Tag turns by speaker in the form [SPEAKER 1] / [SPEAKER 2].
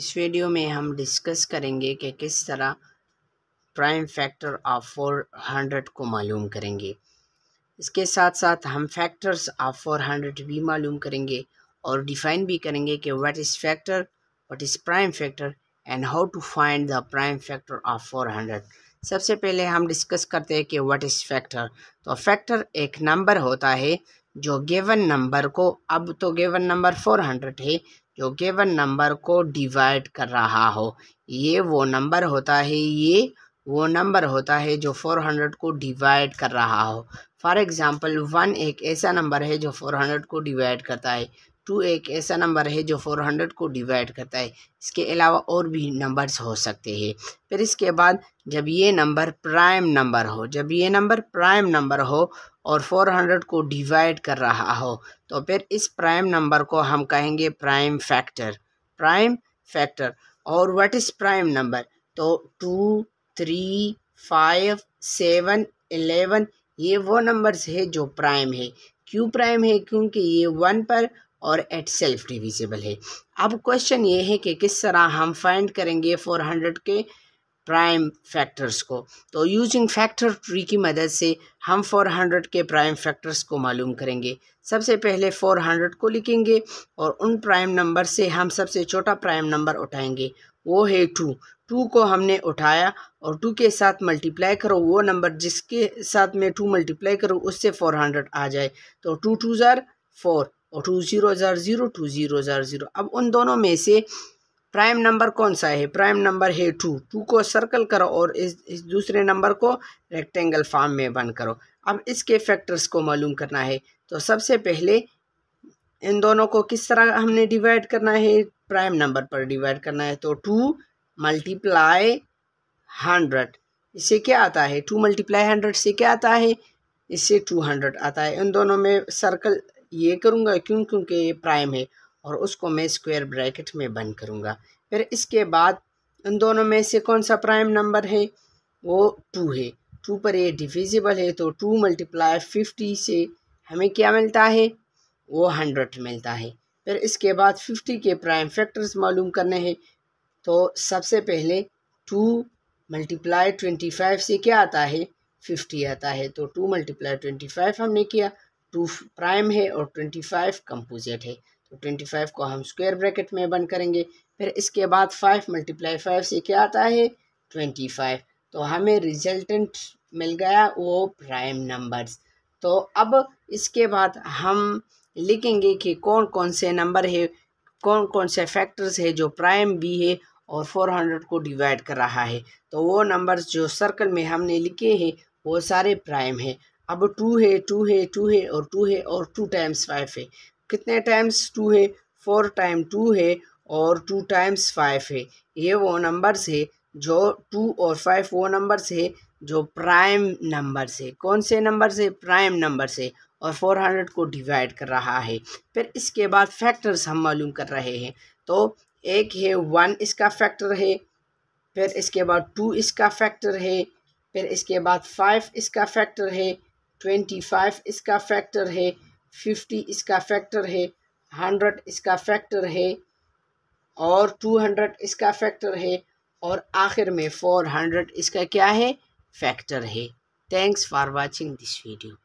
[SPEAKER 1] इस वीडियो में हम डिस्कस करेंगे कि किस तरह prime factor of four hundred को मालूम करेंगे इसके साथ साथ हम फैक्टर्स ऑफ फोर हंड्रेड भी मालूम करेंगे और डिफाइन भी करेंगे कि what is factor what is prime factor and how to find the prime factor of four hundred सबसे पहले हम डिस्कस करते हैं कि व्हाट इज़ फैक्टर तो फैक्टर एक नंबर होता है जो गेवन नंबर को अब तो गेवन नंबर फोर हंड्रेड है जो केवल नंबर को डिवाइड कर रहा हो ये वो नंबर होता है ये वो नंबर होता है जो 400 को डिवाइड कर रहा हो फॉर एग्ज़ाम्पल वन एक ऐसा नंबर है जो 400 को डिवाइड करता है टू एक ऐसा नंबर है जो फोर हंड्रेड को डिवाइड करता है इसके अलावा और भी नंबर्स हो सकते हैं फिर इसके बाद जब ये नंबर प्राइम नंबर हो जब ये नंबर प्राइम नंबर हो और फोर हंड्रेड को डिवाइड कर रहा हो तो फिर इस प्राइम नंबर को हम कहेंगे प्राइम फैक्टर प्राइम फैक्टर और व्हाट इज़ प्राइम नंबर तो two three five seven eleven ये वो नंबर्स है जो प्राइम है क्यों प्राइम है क्योंकि ये वन पर और एट सेल्फ डिविजिबल है अब क्वेश्चन ये है कि किस तरह हम फाइंड करेंगे फोर हंड्रेड के प्राइम फैक्टर्स को तो यूजिंग फैक्टर ट्री की मदद से हम फोर हंड्रेड के प्राइम फैक्टर्स को मालूम करेंगे सबसे पहले फोर हंड्रेड को लिखेंगे और उन प्राइम नंबर से हम सबसे छोटा प्राइम नंबर उठाएंगे वो है टू टू को हमने उठाया और टू के साथ मल्टीप्लाई करो वो नंबर जिसके साथ में टू मल्टीप्लाई करो उससे फोर हंड्रेड आ जाए तो टू टू ज़ार फोर और two zero are zero two zero are zero अब उन दोनों में से प्राइम नंबर कौन सा है प्राइम नंबर है टू टू को सर्कल करो और इस, इस दूसरे नंबर को रेक्टेंगल फॉर्म में बंद करो अब इसके फैक्टर्स को मालूम करना है तो सबसे पहले इन दोनों को किस तरह हमने डिवाइड करना है प्राइम नंबर पर डिवाइड करना है तो टू मल्टीप्लाई हंड्रेड इससे क्या आता है टू मल्टीप्लाई हंड्रेड से क्या आता है इससे टू हंड्रेड आता है इन दोनों में सर्कल ये करूँगा क्यों क्योंकि ये प्राइम है और उसको मैं स्क्वायर ब्रैकेट में बंद करूँगा फिर इसके बाद इन दोनों में से कौन सा प्राइम नंबर है वो टू है टू पर ये डिविजिबल है तो टू मल्टीप्लाई फिफ्टी से हमें क्या मिलता है वो हंड्रेड मिलता है फिर इसके बाद फिफ्टी के प्राइम फैक्टर्स मालूम करने हैं तो सबसे पहले टू मल्टीप्लाई ट्वेंटी फाइव से क्या आता है फिफ्टी आता है तो टू मल्टीप्लाई ट्वेंटी फाइव हमने किया टू प्राइम है और ट्वेंटी फाइव कंपोजिट है तो ट्वेंटी फाइव को हम स्क्वायर ब्रैकेट में बंद करेंगे फिर इसके बाद फाइव मल्टीप्लाई फाइव से क्या आता है ट्वेंटी फाइव तो हमें रिजल्टेंट मिल गया वो प्राइम नंबर्स तो अब इसके बाद हम लिखेंगे कि कौन कौन से नंबर है कौन कौन से फैक्टर्स है जो प्राइम भी है और फोर हंड्रेड को डिवाइड कर रहा है तो वो नंबर्स जो सर्कल में हमने लिखे हैं वो सारे प्राइम हैं अब टू है टू है टू है और टू है और टू टाइम्स फाइव है कितने टाइम्स टू है फोर टाइम टू है और टू टाइम्स फाइव है ये वो नंबर्स है जो टू और फाइव वो नंबर्स है जो प्राइम नंबर्स है कौन से नंबर से प्राइम नंबर से और फोर हंड्रेड को डिवाइड कर रहा है फिर इसके बाद फैक्टर्स हम मालूम कर रहे हैं तो एक है वन इसका फैक्टर है फिर इसके बाद टू इसका फैक्टर है फिर इसके बाद फाइव इसका फैक्टर है ट्वेंटी फाइव इसका फैक्टर है फिफ्टी इसका फैक्टर है हंड्रेड इसका फैक्टर है और टू हंड्रेड इसका फैक्टर है और आखिर में फोर हंड्रेड इसका क्या है फैक्टर है thanks for watching this video